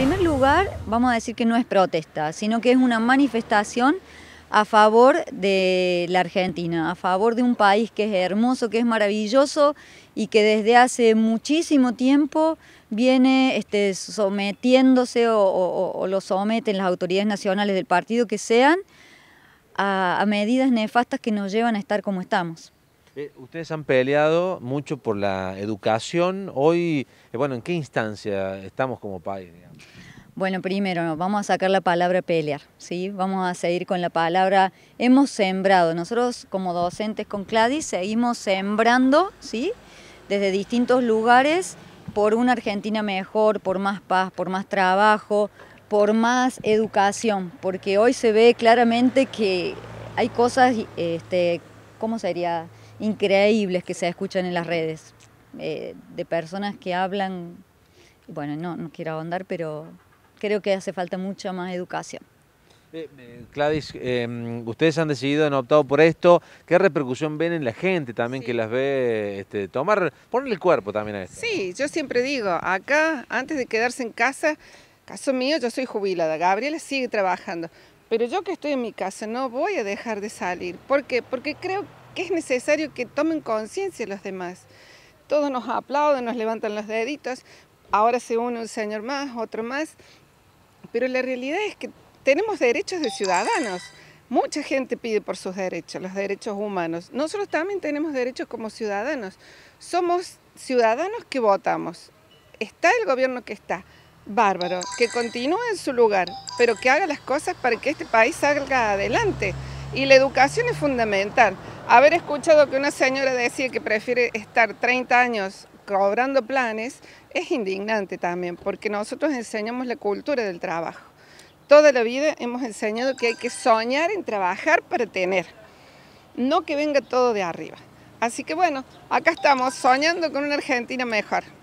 En primer lugar, vamos a decir que no es protesta, sino que es una manifestación a favor de la Argentina, a favor de un país que es hermoso, que es maravilloso y que desde hace muchísimo tiempo viene este, sometiéndose o, lo someten las autoridades nacionales del partido que sean a medidas nefastas que nos llevan a estar como estamos. Eh, ustedes han peleado mucho por la educación. Hoy, eh, bueno, ¿en qué instancia estamos como país? Bueno, primero vamos a sacar la palabra pelear, ¿sí? Vamos a seguir con la palabra hemos sembrado. Nosotros como docentes con CLADI seguimos sembrando, ¿sí? Desde distintos lugares por una Argentina mejor, por más paz, por más trabajo, por más educación, porque hoy se ve claramente que hay cosas, este, ¿cómo sería? increíbles que se escuchan en las redes, eh, de personas que hablan, bueno, no, no quiero ahondar, pero creo que hace falta mucha más educación. Cladis, eh, em, ustedes han decidido, han optado por esto. ¿Qué repercusión ven en la gente también que las ve este, tomar, ponerle el cuerpo también a esto? Sí, yo siempre digo, acá, antes de quedarse en casa, caso mío, yo soy jubilada, Gabriela sigue trabajando, pero yo que estoy en mi casa no voy a dejar de salir. ¿Por qué? Porque creo que es necesario que tomen conciencia los demás. Todos nos aplauden, nos levantan los deditos, ahora se une un señor más, otro más, pero la realidad es que tenemos derechos de ciudadanos. Mucha gente pide por sus derechos, los derechos humanos. Nosotros también tenemos derechos como ciudadanos. Somos ciudadanos que votamos. Está el gobierno que está. Bárbaro, que continúe en su lugar, pero que haga las cosas para que este país salga adelante. Y la educación es fundamental. Haber escuchado que una señora decía que prefiere estar 30 años cobrando planes es indignante también, porque nosotros enseñamos la cultura del trabajo. Toda la vida hemos enseñado que hay que soñar en trabajar para tener, no que venga todo de arriba. Así que bueno, acá estamos soñando con una Argentina mejor.